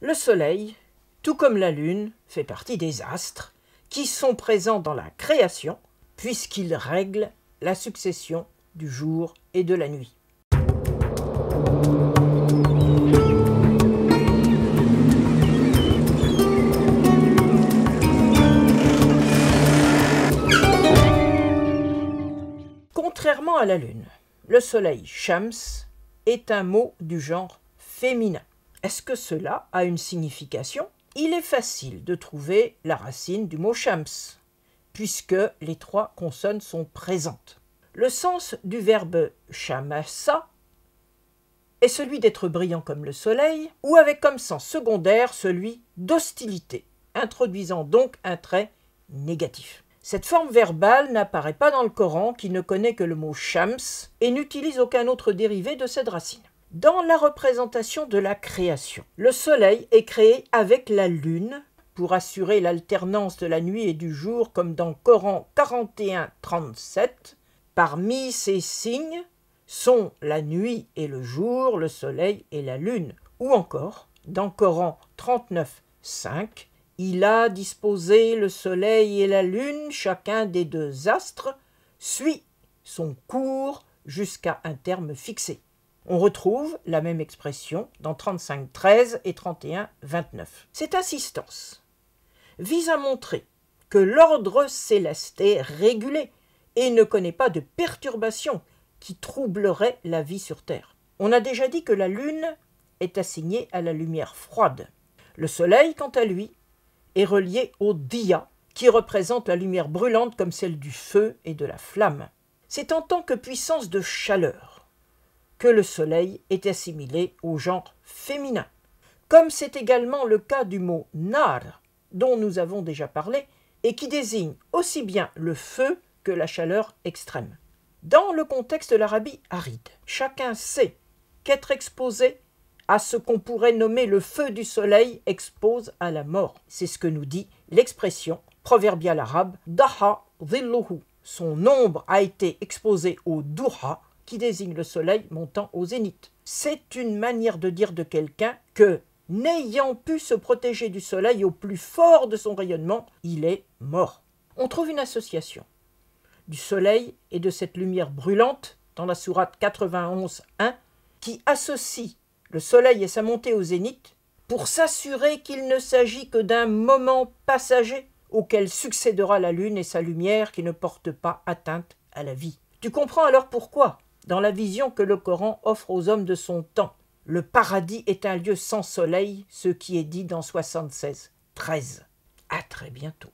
Le Soleil, tout comme la Lune, fait partie des astres qui sont présents dans la création puisqu'ils règlent la succession du jour et de la nuit. Contrairement à la Lune, le soleil Shams est un mot du genre féminin. Est-ce que cela a une signification Il est facile de trouver la racine du mot shams, puisque les trois consonnes sont présentes. Le sens du verbe shamasa est celui d'être brillant comme le soleil, ou avec comme sens secondaire celui d'hostilité, introduisant donc un trait négatif. Cette forme verbale n'apparaît pas dans le Coran qui ne connaît que le mot shams et n'utilise aucun autre dérivé de cette racine dans la représentation de la création. Le Soleil est créé avec la Lune pour assurer l'alternance de la nuit et du jour comme dans Coran 41-37. Parmi ces signes sont la nuit et le jour, le Soleil et la Lune. Ou encore, dans Coran 39-5, il a disposé le Soleil et la Lune, chacun des deux astres, suit son cours jusqu'à un terme fixé. On retrouve la même expression dans 13 et 31.29. Cette assistance vise à montrer que l'ordre céleste est régulé et ne connaît pas de perturbations qui troubleraient la vie sur Terre. On a déjà dit que la Lune est assignée à la lumière froide. Le Soleil, quant à lui, est relié au dia, qui représente la lumière brûlante comme celle du feu et de la flamme. C'est en tant que puissance de chaleur que le soleil est assimilé au genre féminin. Comme c'est également le cas du mot nar, dont nous avons déjà parlé, et qui désigne aussi bien le feu que la chaleur extrême. Dans le contexte de l'Arabie aride, chacun sait qu'être exposé à ce qu'on pourrait nommer le feu du soleil expose à la mort. C'est ce que nous dit l'expression proverbiale arabe Daha dhilluhu. Son ombre a été exposée au Duha, qui désigne le soleil montant au zénith. C'est une manière de dire de quelqu'un que, n'ayant pu se protéger du soleil au plus fort de son rayonnement, il est mort. On trouve une association du soleil et de cette lumière brûlante dans la sourate 91.1 qui associe le soleil et sa montée au zénith pour s'assurer qu'il ne s'agit que d'un moment passager auquel succédera la lune et sa lumière qui ne porte pas atteinte à la vie. Tu comprends alors pourquoi dans la vision que le Coran offre aux hommes de son temps. Le paradis est un lieu sans soleil, ce qui est dit dans 76, 13. À très bientôt.